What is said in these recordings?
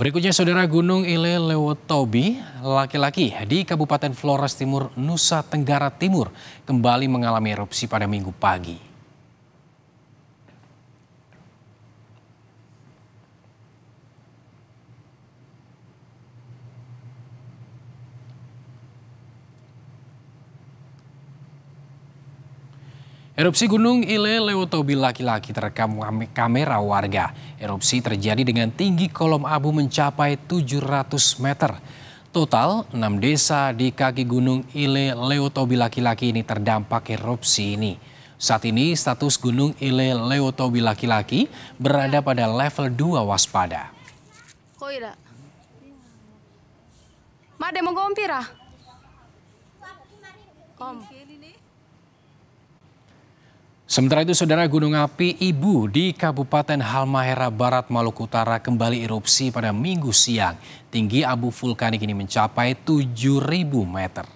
Berikutnya saudara Gunung Ile Lewotobi, laki-laki di Kabupaten Flores Timur, Nusa Tenggara Timur kembali mengalami erupsi pada minggu pagi. Erupsi Gunung Ile Lewotobi laki-laki terekam kamera warga. Erupsi terjadi dengan tinggi kolom abu mencapai 700 meter. Total 6 desa di kaki Gunung Ile Lewotobi laki-laki ini terdampak erupsi ini. Saat ini status Gunung Ile Lewotobi laki-laki berada pada level 2 waspada. Koira. Made mau gompira. Sementara itu, saudara gunung api Ibu di Kabupaten Halmahera Barat, Maluku Utara kembali erupsi pada minggu siang. Tinggi abu vulkanik ini mencapai 7.000 meter.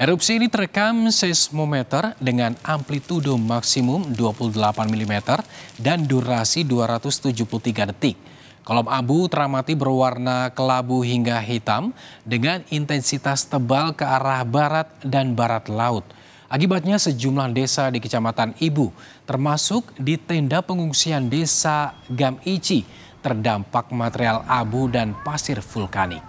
Erupsi ini terekam seismometer dengan amplitudo maksimum 28 mm dan durasi 273 detik. Kolom abu teramati berwarna kelabu hingga hitam dengan intensitas tebal ke arah barat dan barat laut. Akibatnya sejumlah desa di Kecamatan Ibu termasuk di tenda pengungsian desa Gamici, terdampak material abu dan pasir vulkanik.